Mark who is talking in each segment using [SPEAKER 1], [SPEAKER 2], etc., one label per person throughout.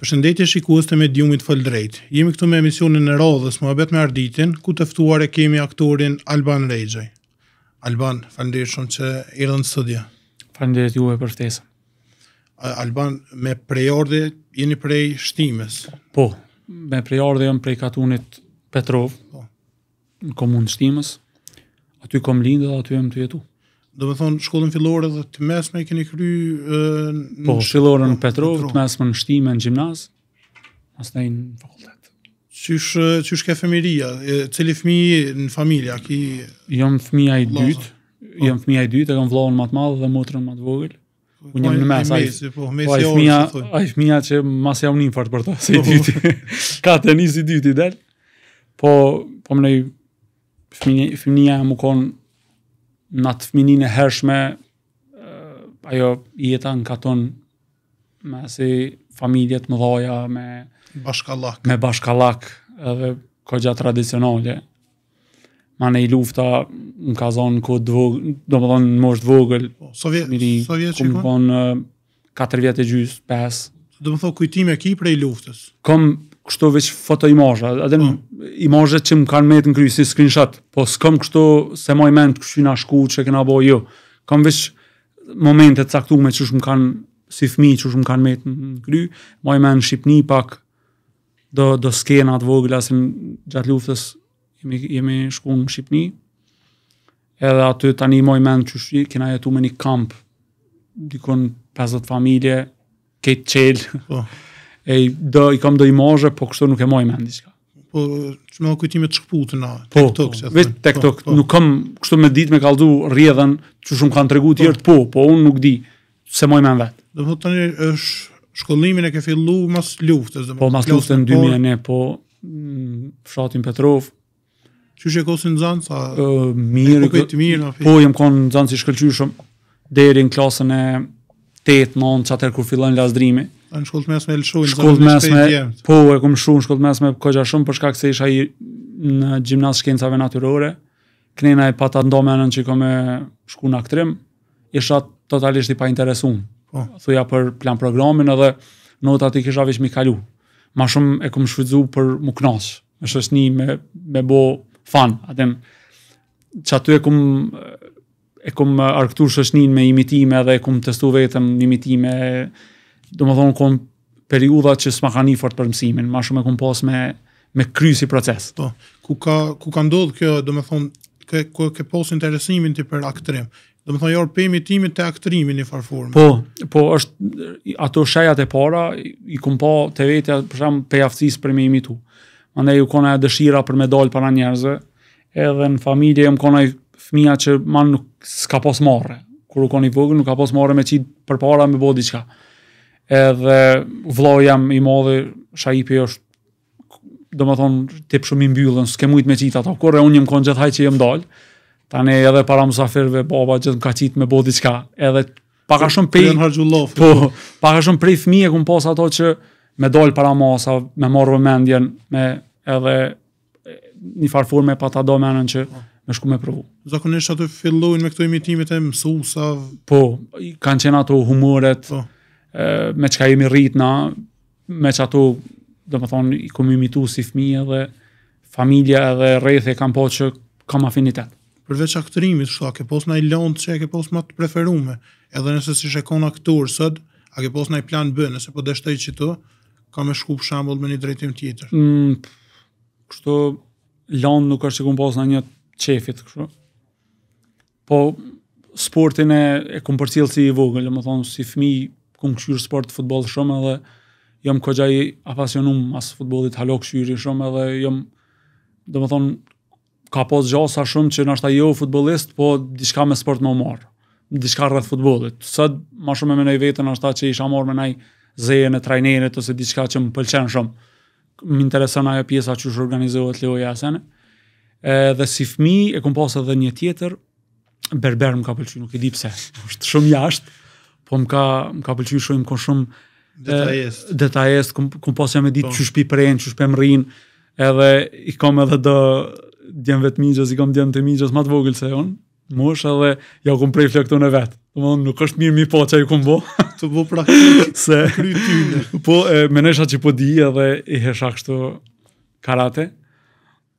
[SPEAKER 1] Për shëndetje shikues të mediumit fëllë drejt, jemi këtu me emisionin në rodhës më abet me arditin, ku të fëtuare kemi aktorin Alban Rejgjaj. Alban, faleminderit shumë që i rëndë së Faleminderit Fëndirë të juve për ftesën. Alban, me prej orde jeni prej shtimes? Po,
[SPEAKER 2] me prej orde jenë prej katunit Petrov, po. në komunë shtimes,
[SPEAKER 1] aty kom lindë dhe aty jam të jetu. Do me thonë, shkollën fillore dhe të mesme i keni kry... E, në po, fillore në Petrov, të mesme në shtime, në gjimnaz, mas të nejnë fakultet. Qysh, qysh ke femiria? Cili fmi në familja? Ki...
[SPEAKER 2] Jam fmi a i dytë, po. jam fmi a i dytë, e kam vlohën matë madhë dhe motërën matë vogëlë. Po, Unë jam në mes, po, po, a i fmi a që mas ja unim fartë për të se i dytë, ka të njësi dytë i delë, po, po më nej, fëmija më konë në atë fëminin e hershme, ajo jeta në katon me si familjet më dhoja, me bashkallak, me bashkallak edhe kogja tradicionale. Ma ne i lufta, në kazon në kodë dvogë, do më dhonë në moshtë vogël, Sovjet, miri, Sovjet, kumë konë 4 vjetë e gjysë, 5.
[SPEAKER 1] Do më thonë po, kujtime ki prej luftës?
[SPEAKER 2] Kom kështu veç foto imazhe, a den mm. imazhe që më kanë marrë në kryes si screenshot, po s'kam kështu se më imend kushin as shku, çe kena bëu ju. Jo. Kam veç momente të caktuara që shumë kanë si fëmijë që shumë kanë marrë në kry, më imend shipni pak do do skena të vogla si gjatë luftës jemi jemi shkuar në Shqipni. Edhe aty tani më imend që kena jetu në një kamp dikon 50 familje ke qelë, Oh. Po. e do i kam do i mazhe, po kështu nuk e maj me ndishka.
[SPEAKER 1] Po, që me o kujtime të shkëpu na, po, po tek tokë, që e thënë. Po, tek po. tokë, nuk
[SPEAKER 2] kam, kështu me ditë me kaldu rjedhen, çu shumë kanë të regu po. të jertë po, po unë nuk di, se maj mend vet.
[SPEAKER 1] Do Dhe të një është, shkollimin e ke fillu mas luftës, dhe po mas luftës në 2000, por, ne, po, mm, fshatin Petrov, që që e kosin zanë, sa, e, mirë, e këtë, mirë, fi, po, jem
[SPEAKER 2] konë zanë si shkëllqyshëm, deri në klasën e 8, 9, që atër kur fillon lasdrimi,
[SPEAKER 1] në shkollë të mesme në Shkollë të mesme,
[SPEAKER 2] po, e kom shru në shkollë të mesme, ko gja shumë, përshka këse isha i në gjimnas shkencave natyrore, knena e pata ndome anën që i kom shku në aktrim, isha totalisht i pa interesun. Oh. Po. Thuja për plan programin edhe notat i kisha vish mi kalu. Ma shumë e kom shfridzu për më knash, me shësni, me, me bo fan, atëm, që aty e kom e kom arktur shëshnin me imitime dhe e kom testu vetëm imitime do më thonë, kom periudat që s'ma ka një fort për mësimin, ma shumë e kom posë me, me krysi proces. Po,
[SPEAKER 1] ku ka, ku ka ndodhë kjo, do më thonë, ku e ke interesimin ti për aktrim, do më thonë, jorë për imitimit të aktrimin një farëformë. Po,
[SPEAKER 2] po, është, ato shajat e para, i kom po të vetja, për shumë, pe jafëcis për me imitu. Ma ju kona e dëshira për me dollë para njerëzë, edhe në familje e më kona i fëmija që man, nuk s'ka posë marrë, kur u koni vëgë nuk ka posë marrë me qitë për para me bodi qka edhe vlo jam i modhe, shajipi është, do më thonë, të pëshëmi mbyllën, s'ke mujtë me qita ta, kur unë jëmë konë gjithë hajtë që jëmë dollë, tani edhe para musafirve, baba gjithë në ka qitë me bodi qka, edhe paka shumë pej, po, paka shumë prej thmi e këmë posë ato që me dollë para masa, me morë vëmendjen, me edhe një farfur me pata do menën që me shku me provu.
[SPEAKER 1] Zakonisht ato fillojnë me këto imitimet e mësusa?
[SPEAKER 2] Po, kanë qenë ato humoret, po me çka jemi rritë na, me që ato, dhe më thonë, i komunitu imitu si fmi edhe familja edhe rejthe kam po që kam afinitet.
[SPEAKER 1] Përveç aktorimit, kështu a ke pos në i lëndë që e ke pos më të preferume, edhe nëse si shekon aktor sot, a ke pos në i plan B, nëse po dështoj që kam e me shku për shembull me një drejtim tjetër. Mm, kështu, lëndë nuk është që kom pos një qefit, kështu.
[SPEAKER 2] Po, sportin e, e kom i vogël, domethënë si fmi, kum këshur sport të futbol shumë edhe jam kogja i apasionum mas futbolit halo shumë edhe jam dhe më thonë ka posë gjosa shumë që nështë a jo futbolist po diçka me sport më marë diçka rreth futbolit sëtë ma shumë më me nej vetën nështë që isha marë me nej zejën e trajnerit ose diçka që më pëlqen shumë më interesën ajo pjesa që shë organizohet leo e asene dhe si fmi e kom posë edhe një tjetër Berber më ka pëlqy, nuk e di pse. është shumë jashtë, po më ka më ka pëlqyer shumë kon shumë detajist. Detajist, kum, pas jam e ditë po. çu shtëpi prën, çu shtëpi mrin, edhe i kam edhe do djem vetëm i kam djem të mijës më të vogël se on. Mosh edhe ja kum prej flokton e vet. Domthon nuk është mirë mi po çaj kum bo. Të bu praktik se kry Po menesha që po di edhe i hesha kështu karate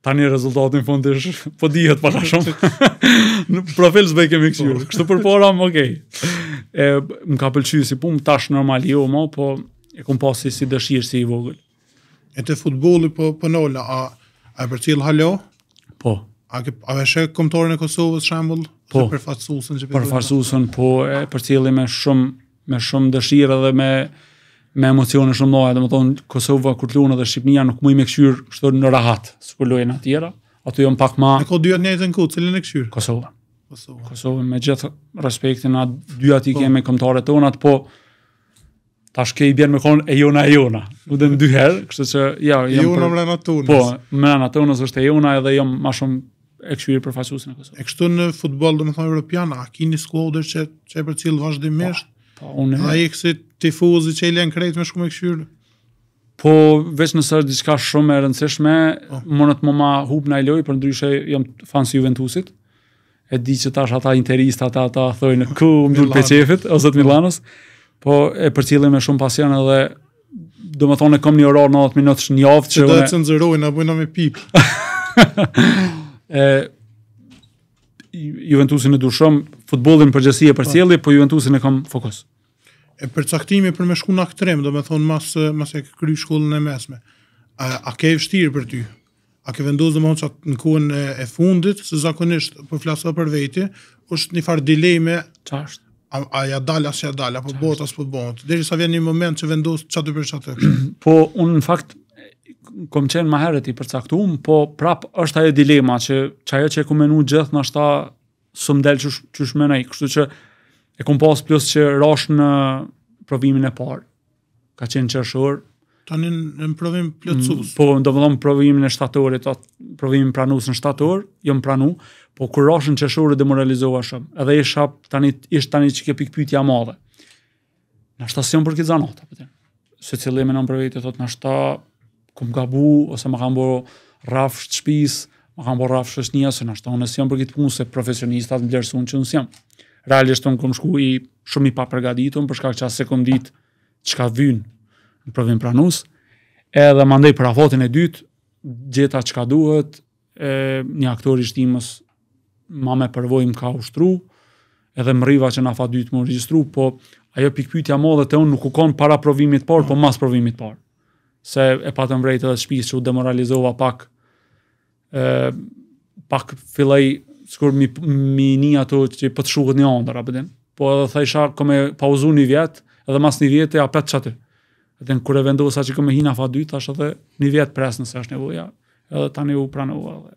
[SPEAKER 2] tani rezultatin fund është po dihet pak shumë. në profil s'bëj kemi po. kështu. Kështu për para, okej. Okay. E më ka pëlqyer si pum tash normali jo më, po e kum pasi si dëshirë si i vogël.
[SPEAKER 1] E të futbolli po po nola, a a e përcjell halo? Po. A ke a vesh kombëtorin e Kosovës shembull? Po. Përfaqësuesën që
[SPEAKER 2] po e përcjellim me shumë me shumë dëshirë dhe me me emocione shumë ndoja, domethënë Kosova kur luan edhe Shqipëria nuk mundi me këqyr, kështu në rahat, sikur luajnë të tjera, ato janë pak më. Me kodyat në njëjtën kod, cilën e këqyr. Kosova. Kosova. Kosova me gjithë respektin atë dy aty po. kemi kontatorët tona, po tash ke i bën me kon e jona e jona. U dëm dy herë, kështu që ja, jam. Jo në mëna tonë. Po, mëna tonë është e jona edhe jam më shumë e këqyr për fasusin e Kosovës.
[SPEAKER 1] E kështu në futboll domethënë evropian, a keni skuadër që që e përcjell vazhdimisht? Po, unë... A i kësi tifuzi që i lenë krejt me shku me këshyrë?
[SPEAKER 2] Po, veç nësë është diçka shumë e rëndësishme, oh. më në të më ma hub në ajloj, loj, për ndryshe jam fans i Juventusit, e di që tash ata interista, ata, ata thojë në ku më dhullë peqefit, ose të Milanos, po e për cilë me shumë pasion edhe, do më thonë e kom një orar 90 minut shë një avë, që do e
[SPEAKER 1] cenzëroj, në bujna me pip.
[SPEAKER 2] Juventusin e dur shumë, futbolin e për cilë, po Juventusin e kom fokus
[SPEAKER 1] e përcaktimi për me shku në aktrem, do me thonë mas, mas e kry shkullën e mesme, a, a ke e vështirë për ty? A ke vendosë dhe më honë në kuën e fundit, se zakonisht për po flasë për vejti, është një farë dileme, a, a ja dalë, as ja dalë, apo botë, as po botë, dhe sa vjen një moment që vendosë qatë për qatë
[SPEAKER 2] Po, unë në fakt, kom qenë ma herët i përcaktum, po prap është ajo dilema, që, që ajo që e kumenu gjithë, në ashta së mdelë që, shmenaj, kështu që E kom pas plus që rash në provimin e parë. Ka qenë qershor.
[SPEAKER 1] Tani në provim plotësues. Mm,
[SPEAKER 2] po, do provimin e shtatorit, atë provimin pranues në shtator, jo më pranu, po kur rosh në qershor e demoralizova shumë. Edhe isha tani ish tani çike pik pyetja e madhe. Na stacion për këtë zanot apo Se cilë më nën provet thotë na shta kum gabu ose më kanë bërë raf shtëpis, më kanë bërë raf shtëpis, na shtonë sjam për këtë punë se profesionistat mblersun që unë sjam realisht unë kom shku i shumë i pa përgaditun, për që asë se kom ditë që ka vynë në provim pranus, edhe mandej për afotin e dytë, gjitha që ka duhet, e, një aktor i shtimës ma me përvoj më ka ushtru, edhe më riva që në afa dytë më registru, po ajo pikpytja mo dhe të unë nuk u konë para provimit parë, po mas provimit parë. Se e patëm vrejtë edhe shpisë që u demoralizova pak, e, pak fillej sikur mi mi ni ato që po të shuhet në ëndër apo den. Po edhe thajsha komë pauzu një vjet, edhe mas një vjet e apet çati. Atë kur e vendosa që komë hina fa dytë, tash edhe një vjet pres nëse është nevoja. Edhe tani u pranova edhe.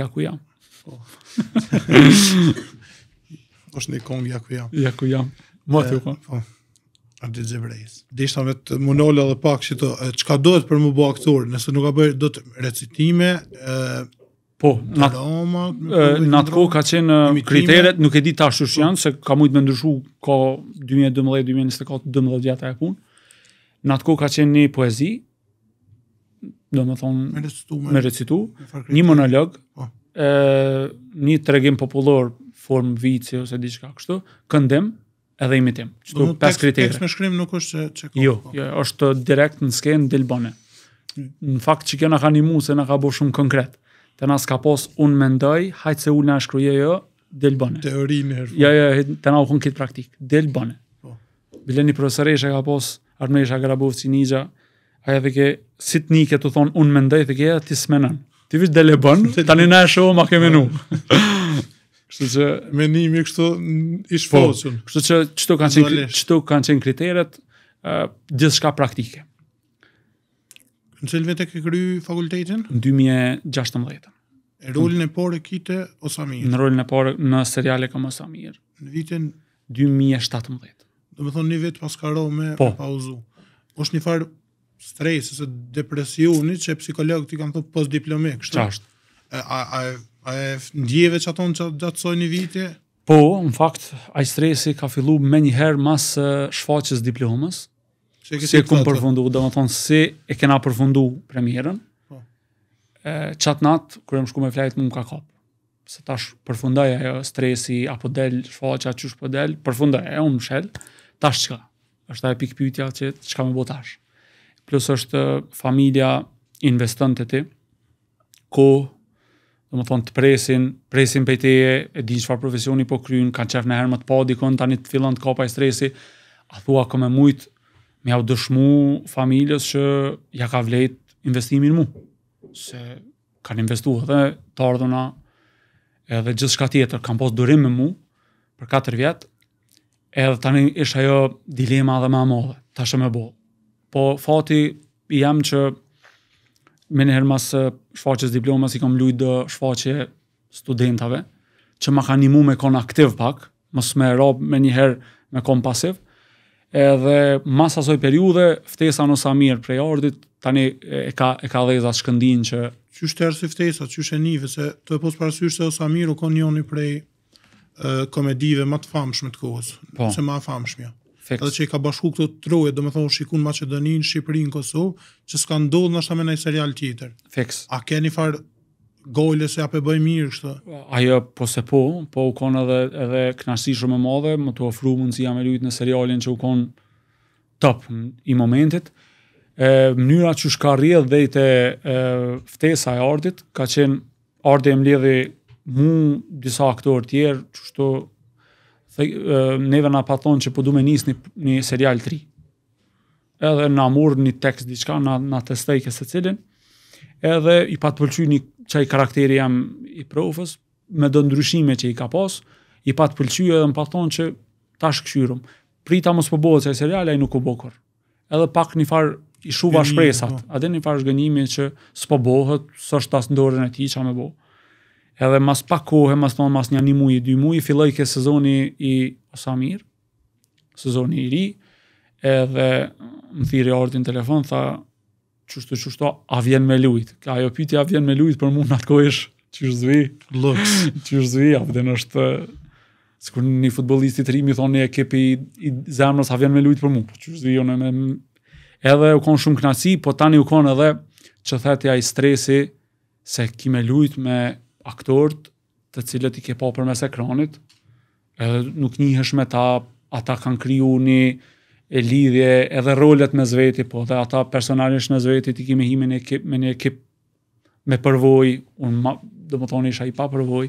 [SPEAKER 2] Ja ku jam. Po.
[SPEAKER 1] Është një ja ku jam. Ja ku jam. Mo thua. Po. Ardi Zebrejës. Dishtë me të monolë edhe pak çito, çka dohet për më bo aktor, nëse nuk a bëj do të recitime, ë Po, në atë kohë
[SPEAKER 2] ka qenë kriteret, nuk e di tash çush po. janë se ka mujtë me ndryshu ka 2012, 2024, 12 vjet e punë. Në atë kohë ka qenë një poezi, do më thonë, me recitu, me, me recitu një monolog, oh. e, një tregim popullor, form vici ose diçka kështu, këndim edhe imitim. Qëtu pes kriterë. Tekst me shkrim
[SPEAKER 1] nuk është që, që Jo,
[SPEAKER 2] po. jo, është direkt në skenë dilbone. Në fakt që kjo në ka një mu se në ka bo shumë konkretë të nga s'ka pos unë mendoj, hajtë se ullë nga shkruje jo, del bëne. Teori në herë. Ja, ja, të nga u kënë kitë praktikë, del bëne. Oh. Po. Bile një profesore ishe ka pos, armej Grabovci grabovë që një aja dhe ke, si të një ke të thonë unë mendoj, dhe ke e ti s'menën. Ti vishë dele bënë, të një nga e shohë ma ke menu. kështu
[SPEAKER 1] që... Menimi
[SPEAKER 2] kështu ishë po, fosën. kështu që qëto kanë qenë, qen, qen, qen, praktike. Në qëllë vete ke kry fakultetin? Në 2016. Në rullin
[SPEAKER 1] e pore kite o sa mirë? Në rullin
[SPEAKER 2] e pore në seriale kam o sa mirë. Në vitin? 2017.
[SPEAKER 1] Do me thonë një vetë pas karo me po. pa një farë stres, ose depresioni, që e i ti kam thotë post diplomi, kështë? Qashtë. A, a, a e ndjeve që atonë që gjatësoj një vitje? Po, në fakt, a stresi ka fillu me njëherë mas shfaqës
[SPEAKER 2] diplomës, si e kumë përfundu, dhe më thonë, si e kena përfundu premierën, po. qatë natë, më shku me flajtë, më më ka kapë. Se tash përfundaj e stresi, apo del, shfaqa, qysh për po del, përfundaj e unë më shelë, tash qka. është ajo pikë pyytja që qka me bo tash. Plus është familja investante ti, ko, dhe më thonë, të presin, presin pejteje, e din qëfar profesioni po kryin, kanë qef në herë më të padikon, tani të fillon të kapaj stresi, a thua këmë mujtë me au dëshmu familjes që ja ka vlejt investimin mu, se kanë investu edhe të ardhuna edhe gjithë shka tjetër, kanë posë durim me mu për 4 vjetë, edhe tani ishë ajo dilema dhe ma modhe, ta shë me bo. Po fati jam që me njëherë mas shfaqës diplomas i kam lujtë dhe shfaqë studentave, që ma ka një mu me kon aktiv pak, mësë me robë me njëherë me kon pasiv, edhe mas asoj periudhe ftesa në Samir prej ordit tani e ka e ka dhëza shkëndin që
[SPEAKER 1] çysh të arsy ftesa çysh e njëve, se të posë parasysh se Osamir u njëoni prej komedive më të famshme të kohës po, se më famshme ja. Edhe që i ka bashku këtë të rojë, do me thonë shikun Macedonin, Shqipërin, Kosovë, që s'ka ndodhë në ashtë ta me nëjë serial tjetër. Fiks. A ke një farë gojle se apë bëj mirë kështë.
[SPEAKER 2] Ajo, po se po, po u konë edhe, edhe knasi shumë më madhe, më të ofru mundësia me lujtë në serialin që u konë top i momentit. E, mënyra që shka rrjedh dhe i ftesa e ardit, ka qenë ardi e mledhi mu disa aktorë tjerë, që shto neve nga pa thonë që po du me njës një, serial 3. Edhe nga murë një tekst diçka, nga, na testej kësë cilin, edhe i pa të pëlqy një qaj karakteri jam i profës, me do ndryshime që i ka pas, i pat pëlqyë edhe më pat thonë që tash këshyrum. Prita mos po bëhet se seriale, a i nuk u bokur. Edhe pak një farë i shuva shpresat. Po. A dhe një farë shgënimi që s'po së është tas ndorën e ti që me bo. Edhe mas pak kohë, mas thon mas një një muj, dy muaj filloj ke sezoni i Osamir, sezoni i ri, edhe më thiri ordin telefon, tha, qështu qështu, a vjen me lut. Ka ajo pyti, a vjen me lut për mua në atë kohë ish, qështu zvi. Lux. qështu zvi, a vëdhen është, së një futbolisti të më thonë një ekipi i zemrës, a vjen me lut për mu. Po, qështu zvi, unë më Edhe u konë shumë knaci, po tani u konë edhe që thetja i stresi se ki me lujt me aktorët, të cilët i ke po për mes ekranit, edhe nuk njihesh me ta, ata kanë kriju një e lidhje edhe rolet me zveti, po dhe ata personalisht me zveti ti kemi himin e me një ekip me përvoj, unë ma, dhe më thoni isha i pa përvoj,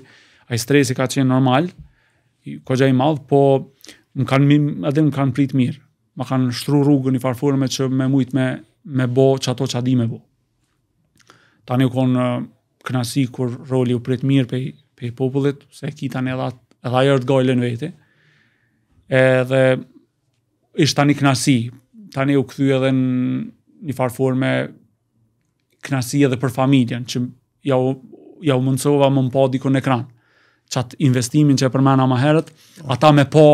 [SPEAKER 2] a i stresi ka qenë normal, ko gja i madhë, po më kanë, edhe më kanë prit mirë, më kanë shtru rrugën i farfurme që me mujtë me, me bo që ato që adi me bo. Ta një konë uh, kënasi kur roli u prit mirë pej, pej popullit, se kitan edhe, edhe ajo është gajlën vete, edhe ishtë tani knasi, tani u këthy edhe në një farë forme knasi edhe për familjen, që ja u, ja u mundësova më mpo diku në ekran, që atë investimin që e përmena ma herët, ata me po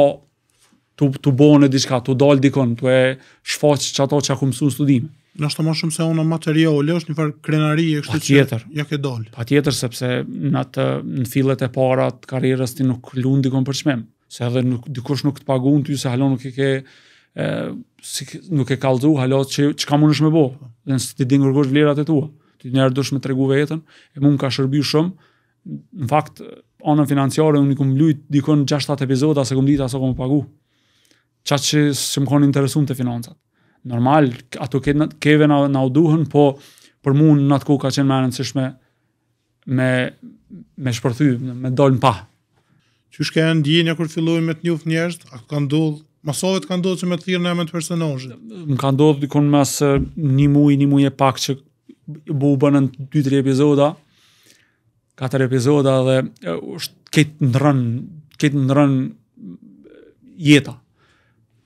[SPEAKER 2] të, të bohë në diçka, të dollë dikon, të e shfaqë që ato që a në studime.
[SPEAKER 1] Në është të më shumë se unë materiale, është një farë krenari e kështë që ja ke dollë.
[SPEAKER 2] Pa tjetër, sepse në, në filet e para të ti nuk lundi kom përshmemë se edhe nuk, dikush nuk të pagu në ty, se halon nuk e ke, e, si, nuk e kalëzu, halon që, çka ka më nëshme bo, dhe nësë ti dingur rëgosh vlerat e tua, ti njerë dësh me tregu veten e mund ka shërbi shumë, në fakt, anën financiare, unë kum lut lujt dikon 6-7 epizoda, se kum ditë aso këmë pagu, qa që që më konë interesun të financat. Normal, ato ke, keve na, na uduhën, po për mund në
[SPEAKER 1] atë ku ka qenë më anën, me, me shpërthy, me dollën pa, që është kanë ndjenja kur fillojnë me të njoft njerëz, a ka ndodhur Masovet kanë ndodhur që më thirr në emër të personazhit.
[SPEAKER 2] Më kanë ndodhur dikon mas një muaj, një muaj e pak që u bën në dy tre epizoda. Katër epizoda dhe është kët ndrën, kët ndrën jeta.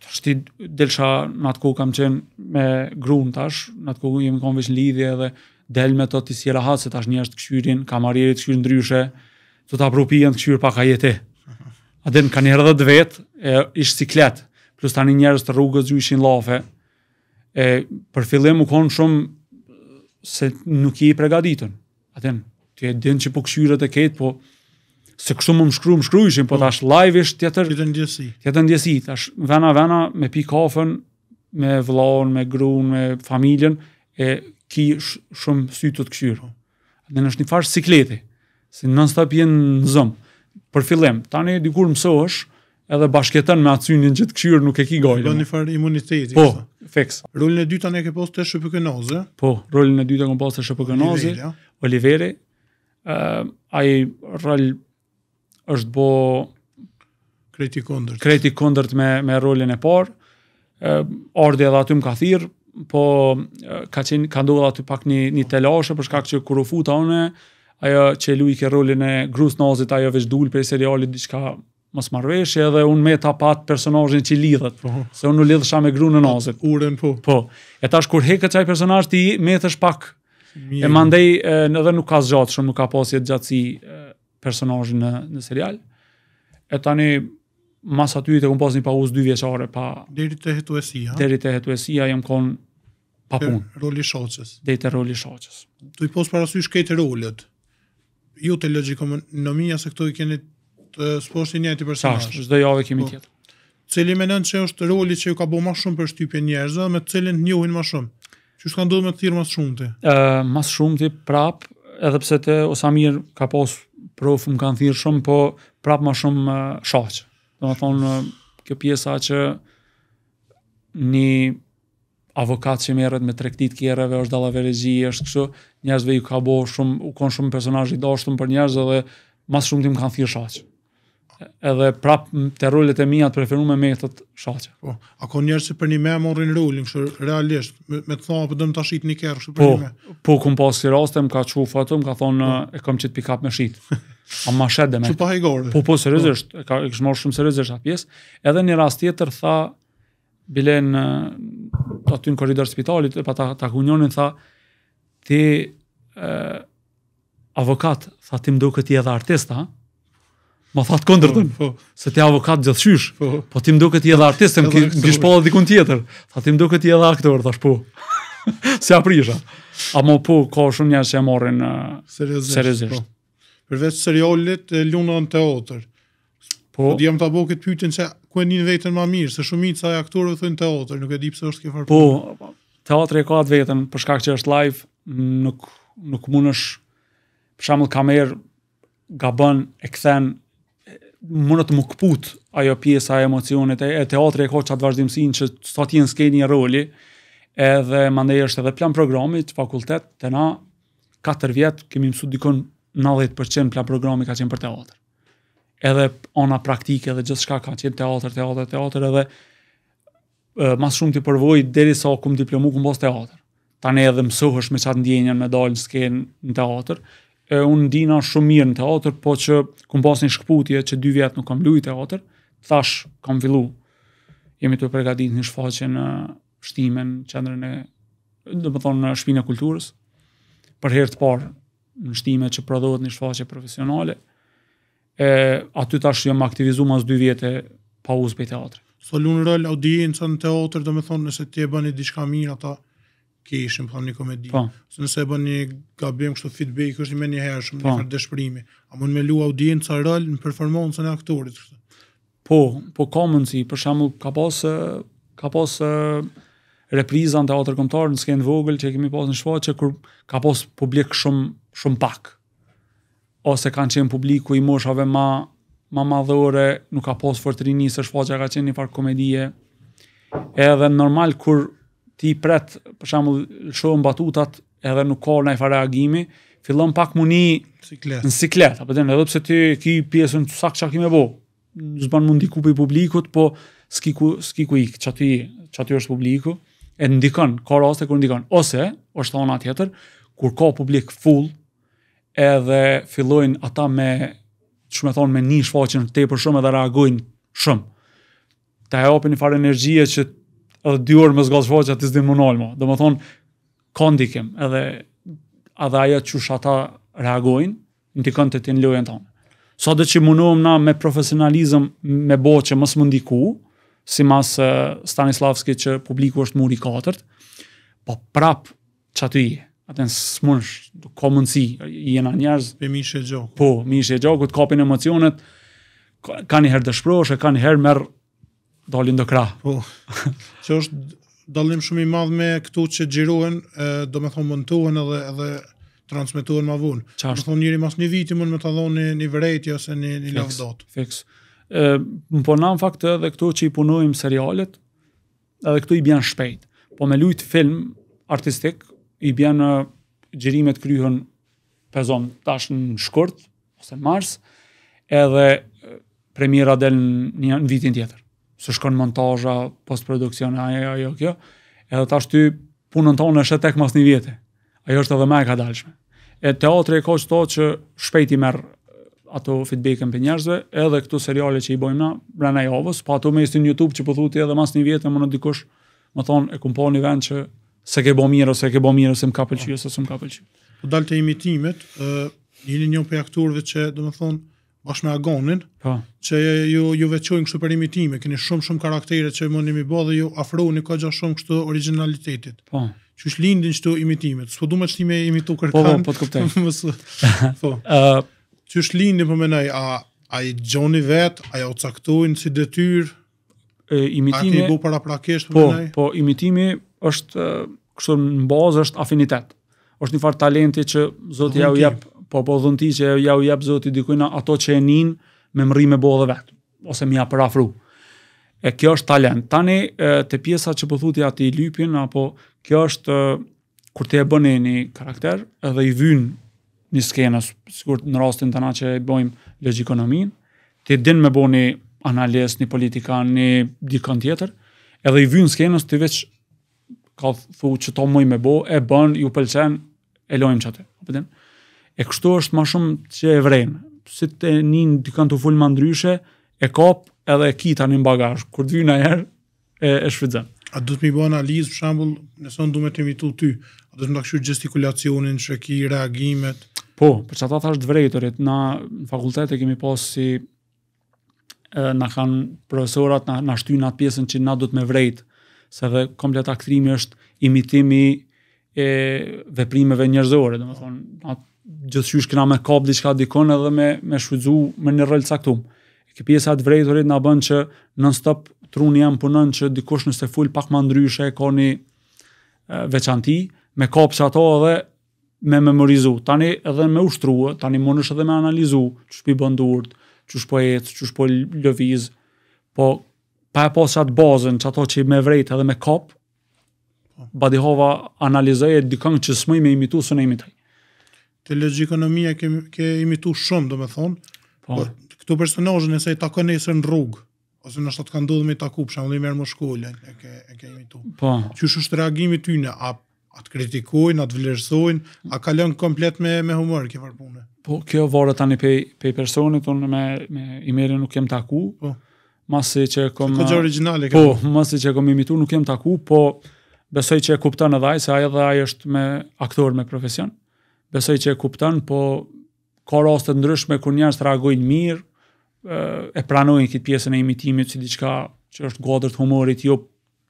[SPEAKER 2] Tash ti delsha në atko kam qen me gruan tash, në atko jemi kanë veç lidhje edhe del me to të si rahat se tash njerëz të kshyrin, kam arritë të kshyr ndryshe, do ta apropiën të kshyr pa ka jetë. Adin, ka njerë dhe vetë, e, ishtë ciklet, plus tani njerës të rrugës ju ishin lafe. E, për fillim u konë shumë se nuk i pregaditën. Adin, ti e din që po këshyret e ketë, po se kështu më mshkru, mshkru ishin, po, po. tash live ishtë tjetër, tjetër ndjesi, tjetër ndjesi, tash vena, vena, me pi kafën, me vlaun, me grun, me familjen, e ki shumë sytë të këshyru. Po. Dhe është një farë sikleti, si non jenë në zëmë për fillim. Tani dikur mësohesh edhe bashkëtan me acynin që të nuk e ki gojë. Do një
[SPEAKER 1] farë imuniteti. Po,
[SPEAKER 2] feks. Rolin e dytë tani ke pas të shpëkënoze. Po, rolin e dytë ke pas të shpëkënoze. Oliveri, uh, ai rol është bo kreti kondërt me me rolin e parë. Uh, Ordi edhe aty më ka thirë, po uh, ka qenë ka ndodhur aty pak një një telashe për shkak që kur u futa unë, ajo që lui ke rolin e grus nazit, ajo veç dul për serialit diçka mos marrveshje edhe un me ta pat personazhin që lidhet. Po. Se un u lidhsha me gruën e nazit. Po, Urën po. Po. E tash kur he këtë personazh ti me thësh pak Mjë. e mandej edhe nuk ka zgjat shumë nuk ka pasje gjatësi personazhin në në serial. E tani mas aty të kom pas një pauzë dy vjeqare pa... Deri të hetuesia. Deri të hetuesia, jam konë pa punë. Roli shoqës. Deri të roli shoqës.
[SPEAKER 1] Tu i posë parasysh këtë rolet ju të logikonomia se këtu i keni të sposhti një ti personazh. Tash, çdo javë kemi po. tjetër. Cili menon se është roli që ju ka bërë më shumë për shtypje njerëzve dhe me cilin njohin më shumë? Që është duhet me të thirr më shumë ti?
[SPEAKER 2] Ë, më shumë ti prap, edhe pse te Osamir ka pas prof më kanë thirr shumë, po prap më shumë uh, Do të thonë kjo pjesa që një avokat që merret me tregtit kierave është dallaverezi është kështu njerëzve ju ka bëu shumë u kon shumë personazh i dashur për njerëz dhe më shumë tim kanë thirr shaqe edhe prap te rolet e mia të preferuam me këtë shaqe po
[SPEAKER 1] a ka njerëz që për një më morrin rolin kështu realisht me, me të thonë po do të ta shitni kier kështu po një po kum
[SPEAKER 2] pas si rastem ka çu fatum ka thonë po. e kam çit up me shit a më shet demë po igor, po, po seriozisht po. e ka më shumë seriozisht atë pjesë edhe një rast tjetër tha Bilen, Po aty në korridor spitalit, e pa ta, ta kunjonin, tha, ti e, avokat, tha, ti mdo këti edhe artista, Ma thatë këndër të po, po. se ti avokat gjithë shysh, po, po ti mdo këti edhe artista, më kishë pola dikun tjetër, tha ti mdo këti edhe aktor, thash po, se aprisha. A mo po, ka shumë njështë që e morin uh, Po.
[SPEAKER 1] Përveç serialit, e lunën të otër. Po, po di jam të abo këtë pytin që ku e njën vetën ma mirë, se shumit sa e aktorëve thënë teatër, nuk e di pëse është kjo farë. Po,
[SPEAKER 2] teatër e ka atë vetën, përshkak që është live, nuk, nuk mund është, përshamull kamerë, gabën, e këthen, mund të më këput ajo pjesë, ajo emocionit, e teatër e ka qatë vazhdimësin që sa ti në një roli, edhe mandej është edhe plan programit, fakultet, të na, 4 vjetë, kemi mësu dikon 90% plan programit ka qenë për teatër edhe ona praktike dhe gjithë shka ka qenë teatr, teatr, teatr, edhe e, mas shumë t'i përvoj dheri sa so, diplomu kumë bos teatr. Ta ne edhe mësuhësh me qatë ndjenjen me dalë në skenë në teatr. E, unë ndina shumë mirë në teatr, po që kum bos një shkëputje që dy vjetë nuk kam lujë teatr, thash, kam fillu. Jemi të pregatit një shfaqe në shtimen, e, dhe më thonë, në shpinë e kulturës. Për herë të parë, në shtime që prodhohet një shfaqe profesionale, e aty tash jam aktivizuar mas 2 vjete pa u zbe teatri.
[SPEAKER 1] Solun rol audiencën teatr, në teatrë, thonë nëse ti e bën diçka mirë ata ke ishim thonë një komedi. Po. nëse e bën një gabim kështu feedback është një po. herë shumë për dëshpërimi, a mund me lu audienca rol në performancën e aktorit kështu. Po, po ka mundsi, për shembull ka pas ka pasë
[SPEAKER 2] reprizën e teatrit në skenë vogël që kemi pasë në Shfaqje kur ka pas publik shumë shumë pak ose kanë qenë publiku i moshave ma, ma madhore, nuk ka posë fërë të rini, së shfaqa ka qenë një farë komedie. Edhe normal, kur ti pret, për shamu, shohën batutat, edhe nuk ka në i farë reagimi, fillon pak muni Ciklet. në siklet, apë të në edhe pse ti ki pjesën të sakë që aki me bo, në mundi ku për publikut, po s'ki ku, s'ki ku ikë, që, që aty është publiku, e ndikon, ka raste kur ndikon, ose, është thona tjetër, kur ka publik full, edhe fillojnë ata me shumë e thonë me një shfaqen të tepër shumë edhe reagojnë shumë. Ta e opin një farë energjie që edhe dy orë më zga shfaqen të zdi më nalë, dhe më thonë, kondikim edhe adhe aja që shata ata reagojnë, në të këndë të të lojën të anë. Sa dhe që mundohem na me profesionalizm me bo që mësë mundiku, si mas Stanislavski që publiku është muri katërt, po prap që aty i atë në smunsh, ka mundësi, jena njerëz.
[SPEAKER 1] Me mishë e gjokë.
[SPEAKER 2] Po, mishë e gjokë, të kapin emocionet, ka një herë dëshproshe, ka një herë merë dalin do kra. Po,
[SPEAKER 1] që është dalim shumë i madhë me këtu që gjiruen, do me thonë mëntuen edhe, edhe transmituen ma vunë. Qashtë? Do me thonë njëri mas një viti mund me të dhonë një, një ose një, një lafdot.
[SPEAKER 2] Fix, fix. më po në faktë edhe këtu që i punojmë serialet, edhe këtu i bjanë shpejt. Po me lujtë film artistik, i bjenë gjerimet kryhën zonë, tash në shkurt, ose në mars, edhe premiera del një në vitin tjetër. Së shkon montazha, postproduksion, ajo, ajo, kjo. Edhe tash ty punën tonë është tek mas një vjetë. Ajo është edhe me e ka dalshme. E teatri e koqë to që shpejti merë ato feedback-en për njerëzve, edhe këtu seriale që i bojmë na, brena i avës, pa po ato me istin YouTube që pëthuti po edhe mas një vjetë, më në dikush, më thonë, e kumpo një vend që se ke bo mirë, ose ke bo mirë, ose më ka pëlqy, ose së më ka pëlqy.
[SPEAKER 1] Po dalë të imitimet, uh, jeni një për aktorëve që, dhe më thonë, bashkë me agonin, pa. Po. që ju, ju veqojnë kështu për imitime, keni shumë shumë karaktere që më nimi bo dhe ju afroni ka gja shumë kështu originalitetit. Po. Që është lindin të imitimet, s'po du me qëtime imitu po, kërkan. Po, po, po të këptej. po. uh, që është lindin për menaj, a, a i gjoni vet, a i o caktojnë si detyr, e, imitime, a ti i bu para prakesh për po, po,
[SPEAKER 2] po, imitimi është kështu në bazë është afinitet. Është një farë talenti që Zoti ja u jep, po po dhunti që ja u jep Zoti dikujt ato që e nin me mri me bodhe vet ose mi ia parafru. E kjo është talent. Tani te pjesa që po thuti i lypin apo kjo është kur ti e bëni një karakter edhe i vynë një skenës, sikur në rastin na që e bëjmë logjikonomin, ti din me bëni analizë, një politika, një dikon tjetër, edhe i vynë skenës të veç ka thu që to mëj me bo, e bën, ju pëlqen, e lojmë që atë. Apetin? E kështu është ma shumë që e vrejnë. Si të njën të kanë të fullë më ndryshe, e kop edhe e kita një bagaj. Kur të vyna herë, e, e shfridzen.
[SPEAKER 1] A du të mi bo analizë, për shambull, nëson du me të imitu ty, a du të më të gestikulacionin, shëki, reagimet? Po, për që ata thashtë vrejtërit, na në fakultete kemi posë si
[SPEAKER 2] na kanë profesorat, na, na atë pjesën që na du të me vrejtë, se dhe komplet aktrimi është imitimi e veprimeve njerëzore, dhe më thonë, atë gjithçysh që na më diçka dikon edhe me me shfrytzu me një rol caktum. Kjo pjesa e drejtorit na bën që non stop truni jam punon që dikush nëse ful pak më ndryshe e keni veçanti me që ato edhe me memorizu. Tani edhe me ushtrua, tani mundesh edhe me analizu, çu shpi bën durt, çu shpo ecë, çu shpo lëviz. Po pa e posë bazën që ato që me vrejtë edhe me kopë, Badihova analizoj e dikën që smëj me imitu së në imitaj.
[SPEAKER 1] Të ekonomia ke, ke imitu shumë, do me thonë, po, këtu personajën e se i takën e në rrugë, ose në shtatë kanë dodhë me i taku, për shumë dhe i mërë më shkollën, e ke, e ke imitu. Po. Që është reagimi ty në, a, a të kritikojnë, a të vlerësojnë, a kalën komplet me, me humor, ke farë Po, kjo
[SPEAKER 2] vore tani pej, pej personit, unë me, me i merë nuk kem taku, po masi që kom... Këtë gjë originale, Po, masi që kom imitu, nuk jem taku, po besoj që e kuptan edhe ajë, se ajë edhe ajë është me aktor me profesion. Besoj që e kuptan, po ka rastet ndryshme ku njerës të reagojnë mirë, e pranojnë këtë pjesën e imitimit që diçka që është godërt humorit, jo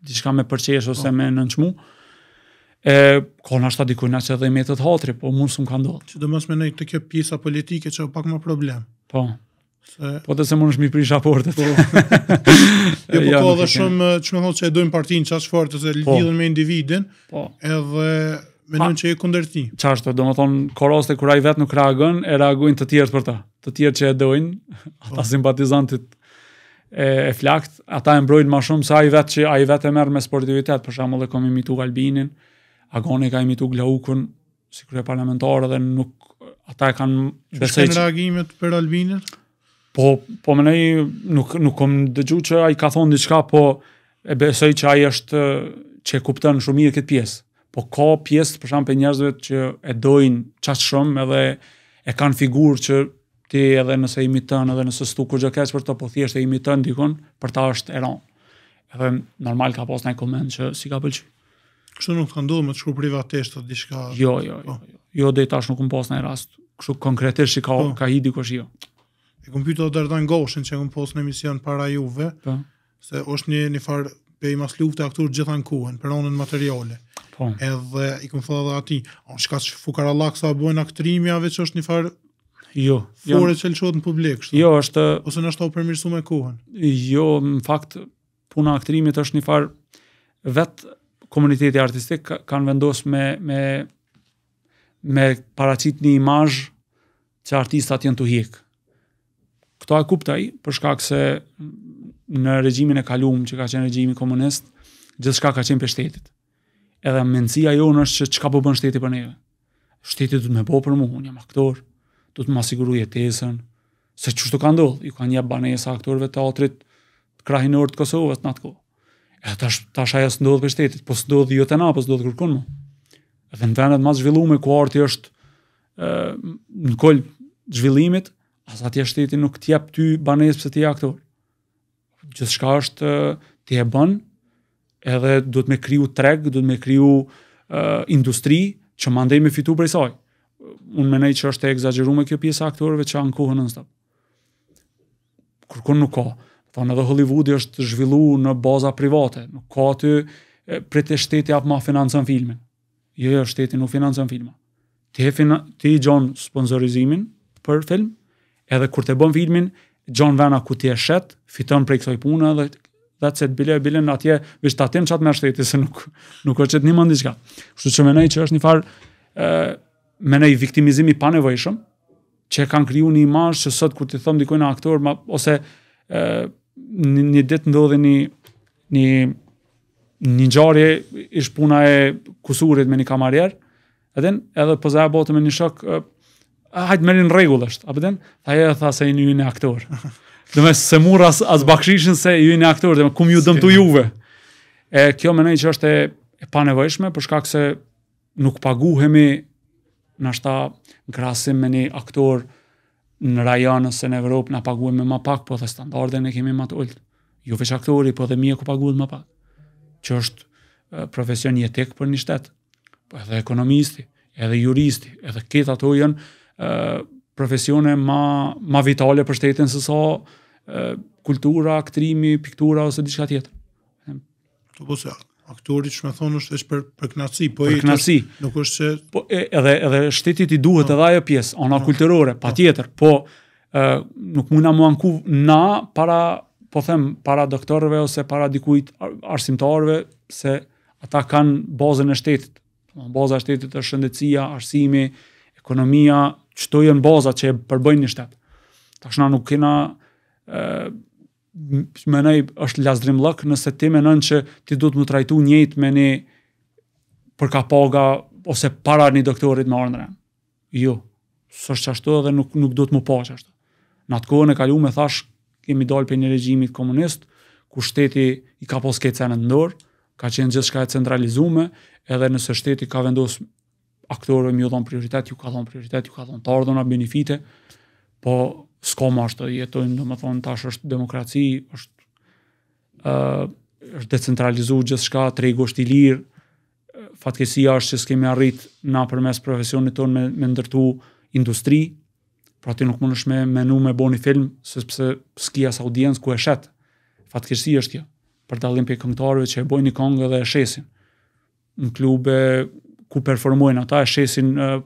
[SPEAKER 2] diçka me përqesh ose po. me nënçmu. E ka na ta dikujna që edhe i metë të hatri, po mund s'um
[SPEAKER 1] ka ndodhur. Që do mos mendoj të kjo pjesa politike që pak më problem.
[SPEAKER 2] Po. Po të se më nëshmi mi prish aportet. Po, jo, po e po ko dhe shumë,
[SPEAKER 1] që me thonë që e dojmë partin, që është fortë, se po. lidhën me individin, po. edhe me nëmë që e kunder ti. Qashtë, do më thonë,
[SPEAKER 2] koroste kura i vetë nuk reagën, e reagujnë të tjertë për ta. Të tjertë që e dojnë, po. ata simpatizantit e, e flakt, ata e mbrojnë ma shumë, se i vetë që a i vetë e merë me sportivitet, për shumë dhe kom imitu Galbinin, Agoni ka imitu Glaukun, si kërë parlamentarë dhe nuk, ata e kanë besej...
[SPEAKER 1] reagimet për Albinin?
[SPEAKER 2] Po, po më nuk, nuk kom dëgju që a i ka thonë diçka, po e besoj që a i është që e kuptën shumë mirë këtë pjesë. Po ka pjesë për shumë për njerëzve që e dojnë qatë shumë edhe e kanë figurë që ti edhe nëse imi edhe nëse stu kur gjë keqë për të, po thjesht e imi dikun për ta është eron. Edhe normal ka pas në komendë që si ka pëlqy.
[SPEAKER 1] Kështu nuk të ndodhë me të shku privatisht të dishka? Jo, jo, jo.
[SPEAKER 2] Jo, jo tash nuk më pas në rast. konkretisht që ka, po. hidi kështë jo
[SPEAKER 1] ti kompjuter do të dërdojnë që unë posnë emision para juve, po. se është një një farë për i mas lufte aktur gjithan në kuhen, për onën materiale. Po. Edhe i këmë fëllë dhe ati, o, shka që fukara laksa a bojnë aktrimi, a veç është një farë jo, fore jo, që lëshot në publik, shtë, jo, është, ose në është të përmirësu me kuhen? Jo, në fakt, puna aktrimit është një farë
[SPEAKER 2] vetë komuniteti artistik kanë vendosë me, me, me paracit një imazh që artistat jenë të hikë. Këto e kuptaj, për shkak se në regjimin e kalum që ka qenë regjimi komunist, gjithë shka ka qenë për shtetit. Edhe mencia jo është që qka po bën shtetit për neve. Shtetit du të me bo për mu, unë jam aktor, du të më asiguru jetesën, se qështu ka ndodhë, ju ka një banesa aktorve të atrit të krahinor të Kosovës në atë kohë. E ta tash ajo s'ndodh për shtetit, po s'ndodh jo te na, po s'ndodh kërkon më. Edhe në më zhvilluar arti është ë në kol zhvillimit, as atje shteti nuk t'i jap ty banes pse ti je aktor. Gjithçka është eh, ti e bën, edhe duhet me kriju treg, duhet me kriju uh, industri që më ndej me fitu për i saj. Unë menej që është e egzageru me kjo pjesë aktorëve që anë kohën në nëstëpë. Kërkon nuk ka. Thonë edhe Hollywoodi është zhvillu në baza private. Nuk ka të eh, pre të shteti apë ma financën filmin. Jo, jo, shteti nuk financën filma. Ti, e ti gjonë sponsorizimin për film, Edhe kur të bën filmin, John vena ku ti e shet, fiton prej kësaj pune edhe dha se bile bile atje, vetë ta them çat më shteti se nuk nuk është një mëndi diçka. Kështu që menej që është një farë ë viktimizimi viktimizim i panevojshëm që kanë krijuar një imazh që sot kur ti thon dikojnë aktor ma, ose ë një, një ditë ndodhi një një një ngjarje ish puna e kusurit me një kamarier. Edhe edhe po zaja bota me një shok a hajt merrin rregullisht apo den tha ja tha se ju një aktor dhe me se mur as as bakshishin se ju jeni aktor dhe me kum ju dëmtu juve e kjo mendoj që është e panevojshme për shkak se nuk paguhemi nashta krasim me një aktor në rajon e në Evropë na paguhen më pak po dhe standarde ne kemi më të ulët ju jo veç aktorë po dhe mi e ku paguhet më pak që është profesion jetik për një shtet po edhe ekonomisti edhe juristi edhe këtë to janë profesione ma, ma vitale për shtetin se sa kultura, aktrimi, piktura ose diçka tjetër. Të po se,
[SPEAKER 1] aktorit që me thonë është është për, për knaci, po për knaci. Është, nuk
[SPEAKER 2] është që... Po, edhe, edhe shtetit i duhet no. Po. edhe ajo pjesë, ona no. Po. kulturore, po. pa no. tjetër, po e, nuk muna mu anku na para, po them, para doktorëve ose para dikujt arsimtarve, arsimtarëve, se ata kanë bazën e shtetit. Baza e shtetit është shëndetësia, arsimi, ekonomia, që tu jenë bazat që e përbëjnë një shtetë. Ta shna nuk kena, e, menej është lasdrim lëk nëse ti menën që ti du të më trajtu njëjtë me një përka paga ose para një doktorit më arnëre. Jo, së është qashtu dhe nuk, nuk du të më pa ashtu. Në atë kohën e kalu me thash kemi dalë për një regjimit komunist ku shteti i ka poske cenët ndorë ka qenë gjithë shka e centralizume edhe nëse shteti ka vendosë aktorëve më u dhon prioritet, ju ka dhon prioritet, ju ka dhon të ardhona benefite, po skoma ma është të jetojnë, do më thonë, tash është demokraci, është, uh, është decentralizu gjithë shka, tregu është i lirë, fatkesia është që s'kemi arrit na përmes profesionit tonë me, me ndërtu industri, pra ti nuk më nëshme menu me bo një film, sepse pëse s'ki as audiencë ku e shetë. Fatkesia është kjo, për dalim për këngëtarëve që e boj një dhe e shesin. Në klube, ku performojnë ata e shesin uh,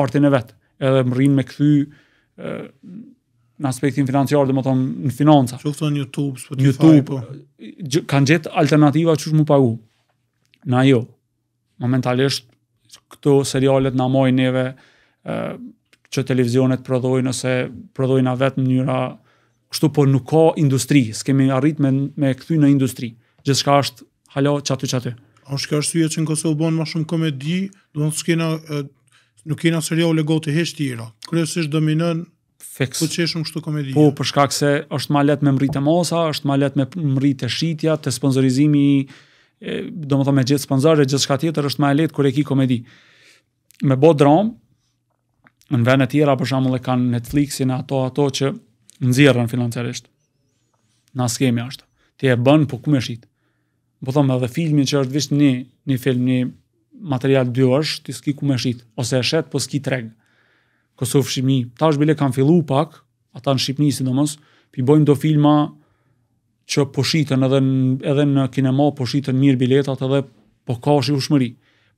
[SPEAKER 2] artin e vetë, edhe më rinë me këthy uh, në aspektin financiar, dhe më thonë në financa. Që këto në YouTube, Spotify, YouTube, po? Gjë, kanë gjithë alternativa që shumë pagu. Na jo, momentalisht, këto serialet në amaj neve, uh, që televizionet prodhojnë ose prodhojnë a vetë mënyra kështu po nuk ka industri, s'kemi arrit me, me këthy në industri, gjithë shka është halo qatë qatë
[SPEAKER 1] është ka është syje që në Kosovë bënë më shumë komedi, do në të shkina, nuk kina serial e gotë e heç tira. Kërës është dominën, për që shumë kështu komedi. Po,
[SPEAKER 2] përshka këse është ma letë me mritë e mosa, është ma letë me mritë e shqitja, të sponsorizimi, do më thome gjithë sponsorë, gjithë shka tjetër, është ma letë kër e ki komedi. Me bo dram, në vene tjera, për shumë e kanë Netflixin, ato, ato që nëzirën financiarisht, në skemi ashtë, po thomë edhe filmin që është vishë një, një film, një material dy është, ti s'ki ku me shit ose e shet, po s'ki treg. Kosovë Shqipni, ta është bile kanë fillu pak, ata në Shqipni si do mos, pi bojnë do filma që po shqitën edhe, në, edhe në kinema, po shqitën mirë biletat edhe po ka është i ushmëri.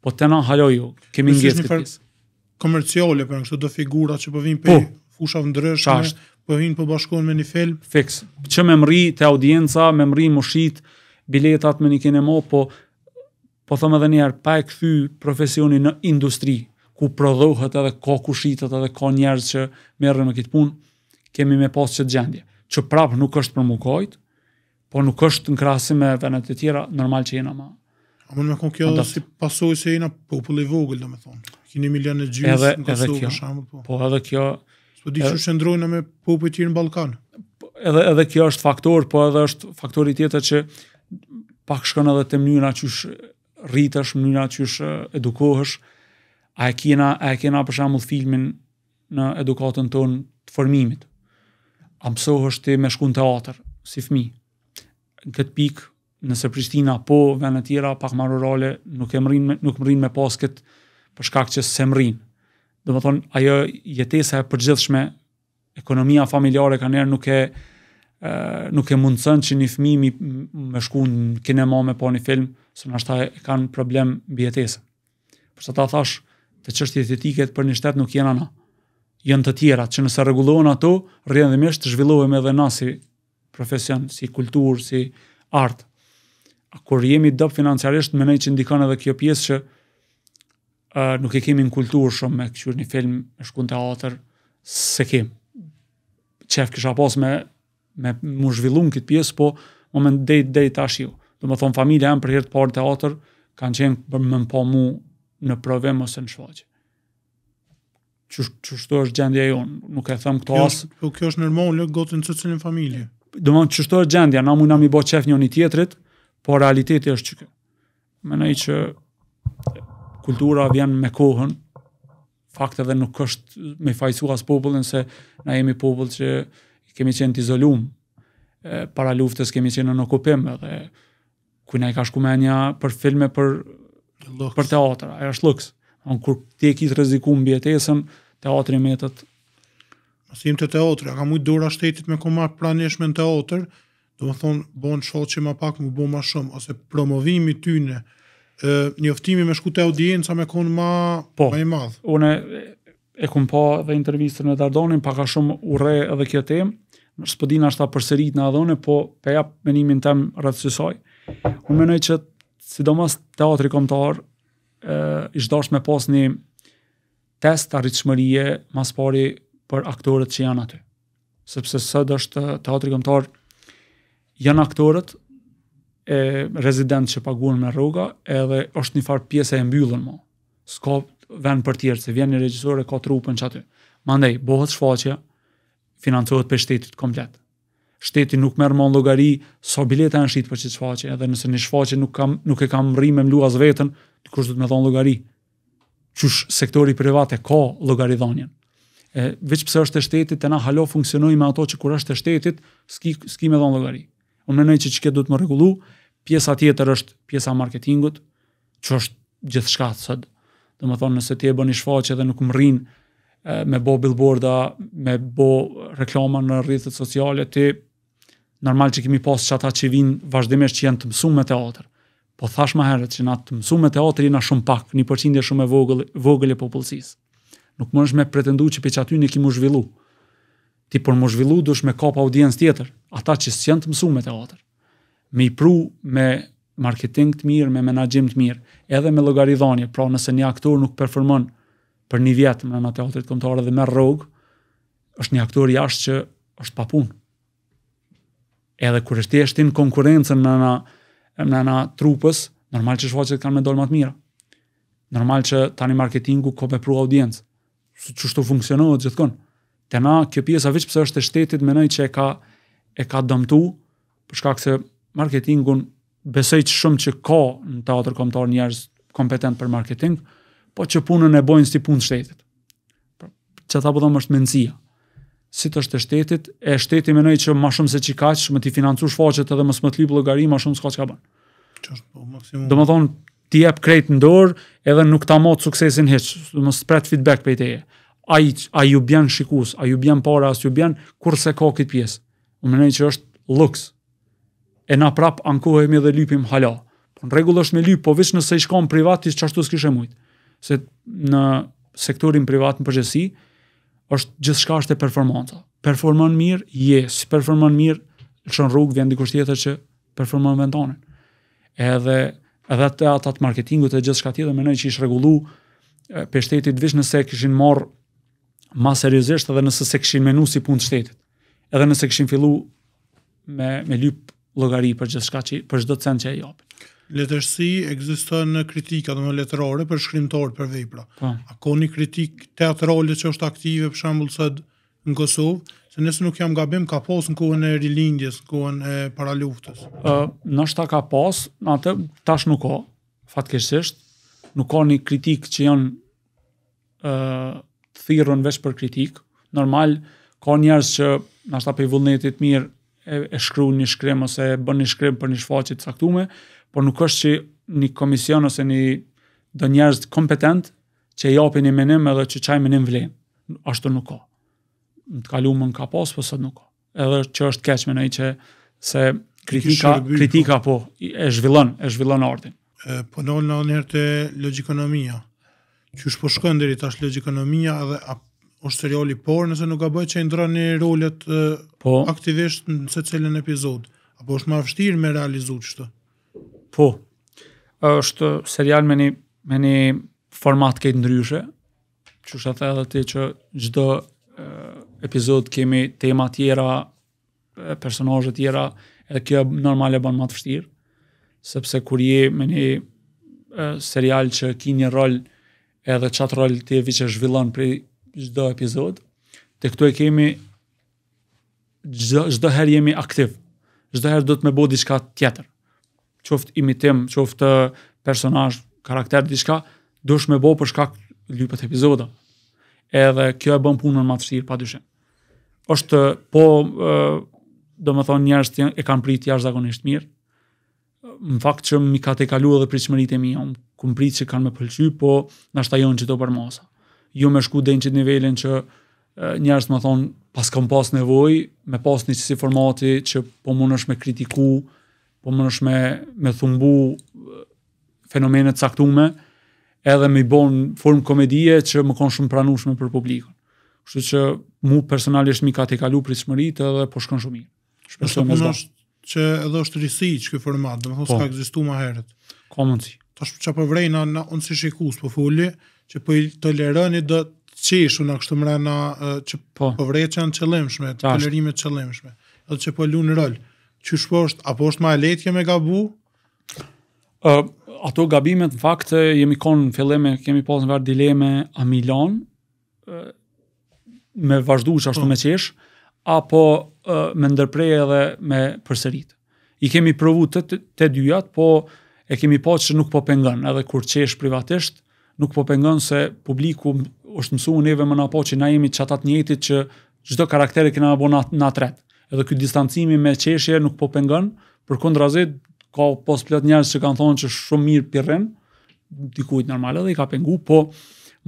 [SPEAKER 2] Po tena, halo ju kemi ngjetë këtë
[SPEAKER 1] pjesë. Komerciale, për këto kështë do figura që po vinë për po, fushav ndryshme, po vinë po bashkohen me një film. Fiks,
[SPEAKER 2] që me mri audienca, me mri biletat me një kene mo, po, po thëmë edhe njerë, pa e këthy profesioni në industri, ku prodhohet edhe ka kushitet edhe ka njerës që merën me këtë punë, kemi me posë që të gjendje. Që prapë nuk është për mungojt, po nuk është në krasi me venet e tjera, normal që jena ma.
[SPEAKER 1] A më në kënë kjo dhe si pasoj se jena populli vogël, dhe me thonë. Kini milion e gjysë në kështë të Po.
[SPEAKER 2] po edhe kjo... Së po di që
[SPEAKER 1] shëndrojnë me populli tjirë në
[SPEAKER 2] Edhe, edhe kjo është faktor, po edhe është faktori tjetër që pak shkon edhe të mënyra që shë rritësh, mënyra që shë edukohësh, a e kena, a e kena për filmin në edukatën tonë të formimit. A mësohësh ti me shkun të si fmi. Në këtë pikë, nëse Prishtina po, venë tjera, pak më rurale, nuk, e nuk më rrinë me kët për shkak që se më rrinë. Dhe më ajo jetesa e përgjithshme, ekonomia familjare kanë njerë nuk e nuk e mundësën që një fëmi mi me shku në kinema me po një film, së në ashtë e kanë problem bjetese. Përsa ta thash, të qështje etiket për një shtetë nuk jena na. Jënë të tjera, që nëse regulohen ato, rrënë dhe mishë të zhvillohem edhe na si profesion, si kultur, si art. A kur jemi dëpë financiarisht, me që ndikon edhe kjo pjesë që uh, nuk e kemi në kultur shumë me këshur një film me shkun të atër, se kemë. Qef kisha pas me me mu zhvillun këtë pjesë, po moment dejt, dejt tash ju. Dhe më thonë, familja e më për hirtë parë teatër, kanë qenë për më po mu në provim ose në shvaqë. Qështu është gjendja jonë, nuk e thëmë këto asë.
[SPEAKER 1] Po kjo është nërmollë, gotin të cilin familje.
[SPEAKER 2] Do më qështu është gjendja, na mu nga mi bo qef një një tjetrit, po realiteti është që kjo. Menej që kultura vjen me kohën, fakt edhe nuk është me fajsu as popullin se na jemi popull që kemi qenë t'izolum, para luftës kemi qenë në okupim, dhe kujna i ka shku me një për filme për, për teatra, e është lëks, në kur ti e kitë rëzikum në bjetesën,
[SPEAKER 1] teatri me të të... Masim të teatri, a ka mujtë dora shtetit me komar praneshme në teatrë, do më thonë, bo shohë që ma pak më bo ma shumë, ose promovimi ty në njoftimi me shku të audienca me konë ma, po, ma i madhë. Po, une
[SPEAKER 2] e kum pa dhe intervistën me Dardonin, paka shumë ure edhe kjo temë. nështë pëdina është ta përserit në adhone, po pe jap menimin tem rëtsysoj. Unë mendoj që sidomos teatri kombëtar ë ishtë dorsh me pas një test arritëshmërije mas pari për aktorët që janë aty. Sepse sëd është teatri kombëtar janë aktorët e rezident që paguen me rruga edhe është një farë pjesë e mbyllën mo. Skop, vën për tjerë se vjen një regjisor e ka trupën që Mandej bëhet shfaqje, financohet për shtetit komplet. Shteti nuk merr më llogari sa so bileta janë shit për çfarë shfaqje, edhe nëse në shfaqje nuk kam nuk e kam rrim me mluaz veten, kush do të më dhon llogari? Qysh sektori privat e ka llogaridhonin. E veç pse është e shtetit, na halo funksionoj me ato që kur është e shtetit, s'ki s'ki më dhon llogari. Unë mendoj që çka duhet të rregullu, pjesa tjetër është pjesa marketingut, që është gjithçka sot. ë dhe më thonë nëse ti e bën një shfaqe dhe nuk më rinë me bo billboarda, me bo reklama në rritët sociale, ti normal që kemi pas që ata që vinë vazhdimisht që janë të mësu me teatrë, po thash ma herët që na të mësu me teatrë jena shumë pak, një përqindje shumë e vogël, vogël e popullësisë. Nuk më është me pretendu që për që aty një kemë zhvillu. Ti për më zhvillu dush me kap audiencë tjetër, ata që s'jën të mësu me teatrë. Me i pru me marketing të mirë, me menaxhim të mirë, edhe me llogaridhënie. Pra, nëse një aktor nuk performon për një vit në anë teatrit kombëtar dhe me rrog, është një aktor jashtë që është pa punë. Edhe kur është thjesht në konkurrencën në anë trupës, normal që shfaqet kanë më dol më të mira. Normal që tani marketingu ka me pru audiencë. Si çështë funksionon gjithkon. Te na kjo pjesa vetëm pse është e shtetit mënoj që e ka e ka dëmtu për shkak se marketingun besoj që shumë që ka në teatrin kombëtar njerëz kompetent për marketing, po që punën e bojnë si punë shtetit. Pra, që ta bëdhëm po është menzia. Si të është të shtetit, e shtetit me nëjë që ma shumë se që kaqë, më t'i financu shfaqet edhe më smët lip logari, ma shumë s'ka që ka banë. Po do më thonë, t'i e për në ndorë, edhe nuk t'a motë suksesin heqë, dhe më spret feedback për e t'eje. A ju bjen shikus, a ju bjen para, a ju bjen, kurse ka këtë pjesë. Më nëjë që � e na prap ankohemi dhe lypim hala. Po në rregull është me lyp, po vetëm nëse i shkon privat, ti çashtu s'kish e Se në sektorin privat në përgjithësi është gjithçka është e performanca. Performon mirë, je, yes. si performon mirë, lëshon rrugë vjen diku tjetër që performon vend tonë. Edhe edhe ata ato të marketingut e gjithçka tjetër mënoi që i shrregullu për shtetit vetëm nëse kishin marr më seriozisht edhe nëse se kishin menuar si punë shtetit. Edhe nëse kishin filluar me me lyp llogari për çdo çka që për çdo cent që e
[SPEAKER 1] japin. Letërsi ekziston në kritika domo letrore për shkrimtorë për vepra. Po. A ka një kritik teatrale që është aktive për shembull sa në Kosovë, se nëse nuk jam gabim ka pas në kohën e rilindjes, në kohën e paraluftës? luftës.
[SPEAKER 2] Ë, ndoshta ka pas, atë tash nuk ka. Fatkeqësisht nuk ka një kritik që janë ë thirrën veç për kritik. Normal ka njerëz që ndoshta pe vullnetit mirë e, e një shkrim ose e bën një shkrim për një shfaqje të caktuar, por nuk është që një komision ose një do njerëz kompetent që i japin një mendim edhe që çaj mendim vlen. Ashtu nuk ka. Në të kaluamën ka pas, po sot nuk ka. Edhe që është keq me ai që se kritika kritika po. po e zhvillon, e zhvillon artin.
[SPEAKER 1] E, po në një herë te logjikonomia. Qysh po shkon deri tash logjikonomia edhe a është seriali por nëse nuk ka bëjt që i rolet po, aktivisht në se cilin epizod? Apo është ma fështirë me realizu që të?
[SPEAKER 2] Po, është serial me një, me një format këtë ndryshe, që është atë edhe ti që gjdo epizod kemi tema tjera, personajët tjera, edhe kjo normal e banë ma të fështirë, sepse kur je me një serial që ki një rol edhe qatë rol të evi që zhvillon për çdo epizod, te këtu e kemi çdo herë jemi aktiv. Çdo herë do të më bo diçka tjetër. Qoft imitim, qoft personazh, karakter diçka, do të më përshka për shkak të epizoda. Edhe kjo e bën punën po, më të vështirë padyshim. Është po do të thonë njerës të e kanë prit jashtëzakonisht mirë. Në fakt që më ka kalu edhe pritshmëritë mia, kum prit që kanë më pëlqy, po na shtajon çdo për mosha jo me shku den në nivelin që njerës më thonë, pas kam pas nevoj, me pas një qësi formati që po më nësh me kritiku, po më nësh me, me thumbu fenomenet caktume, edhe me i bon form komedie që më kon shumë pranushme për publikën. Kështu që mu personalisht mi ka t'i kalu për i shmërit edhe po shkon shumë i. më me
[SPEAKER 1] që edhe është rrisi që këj format, dhe po. më thosë po. ka egzistu ma herët. Ka mundësi. Ta shpë që po në onë si shikus, po fulli, që po i toleroni do të qesh unë akshtu mre na që po, po vrejt janë qëllimshme, të tolerimit qëllimshme, edhe që po lu në rol, që shpo është, apo është ma e letje me gabu? Uh, ato
[SPEAKER 2] gabimet, në faktë, jemi konë në fillime, kemi posë në varë dileme a milon, uh, me vazhdu që ashtu po. me qesh, apo uh, me ndërprej edhe me përserit. I kemi provu të të, të dyjat, po e kemi po që nuk po pengën, edhe kur qesh privatisht, uh, nuk po pengon se publiku është mësuar neve më na po që na jemi çata të njëjtit që çdo karakter e kemi apo na na tret. Edhe ky distancimi me qeshje nuk po pengon, përkundrazi ka pas plot njerëz që kanë thonë që shumë mirë pirren dikujt normal edhe i ka pengu, po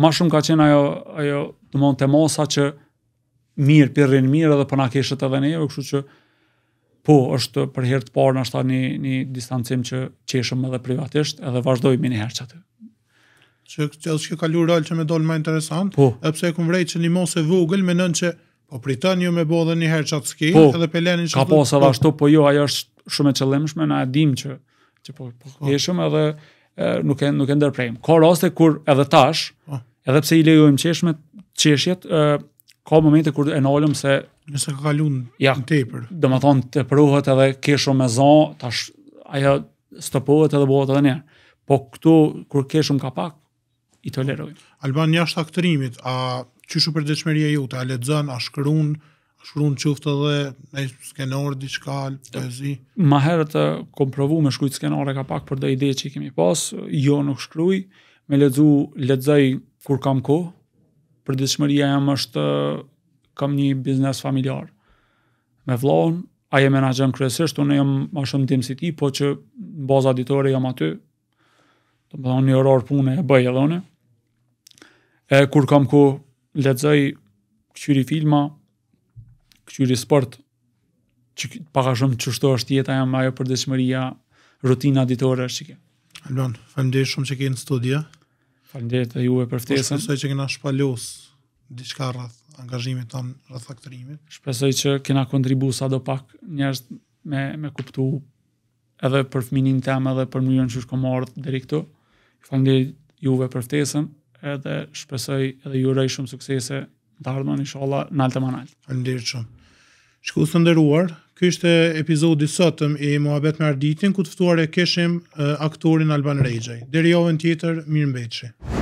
[SPEAKER 2] ma shumë ka qenë ajo, ajo të te të mosa që mirë, pirrin mirë edhe përna po keshët edhe ne, kështu që po, është për herë të parë në ashta një, një distancim që qeshëm edhe privatisht edhe vazhdojmë
[SPEAKER 1] një herë që që që ka lur real që më dol më interesant, po. e pse e kum vrejt që një mos e vogël me nën që po pritën ju me bodën një herë çat ski, po. edhe Pelenin çfarë. Ka posa sa ashtu,
[SPEAKER 2] po jo, ajo është shumë e qëllimshme, na e dim që që po po, po. e edhe e, nuk e nuk e ndërprem. Ka raste kur edhe tash, po. edhe pse i lejojmë çeshmet, çeshjet, ka momente kur e nalëm se nëse ka kalun ja, në tepër. Domethënë të pruhet edhe ke me zon, tash ajo stopohet edhe bota tani. Po këtu kur ke ka pak, i tolerojmë.
[SPEAKER 1] Alban, njështë aktërimit, a që shu për dëshmeria ju, të a ledzën, a shkërun, a shkërun qëftë dhe, e skenor, diçkal, shkall, poezi?
[SPEAKER 2] Ma herë të komprovu me shkrujt skenore, ka pak për dhe ide që i kemi pas, jo nuk shkruj, me ledzu, ledzaj, kur kam ko, për dëshmeria jam është, kam një biznes familjar, me vlonë, a je menajën kërësisht, unë jam ma shumë tim si ti, po që në baza ditore jam aty, të më dhe një orar pune e bëj edhe unë, E, kur kam ku lexoj këqyri filma, këqyri sport, që paka shumë që është jeta jam ajo për deshmëria, rutina ditore është që ke.
[SPEAKER 1] Albon, shumë që ke në studia.
[SPEAKER 2] Faleminderit dhe juve për ftesën. Shpesoj
[SPEAKER 1] që kena shpalos diçka rreth angazhimit ton rreth faktorimit.
[SPEAKER 2] Shpresoj që kena kontribu sa do pak njerëz me me kuptu edhe për fëminin tëm edhe për mënyrën që shkomorë deri këtu. Falënderit juve për ftesën edhe shpresoj edhe ju uroj shumë suksese
[SPEAKER 1] të ardhmen inshallah në altë më Faleminderit shumë. Shikoj të nderuar, ky ishte episodi sotëm i Muhabet me Arditin ku të ftuar e kishim aktorin Alban Rexhaj. Deri javën tjetër, mirëmbëjtje.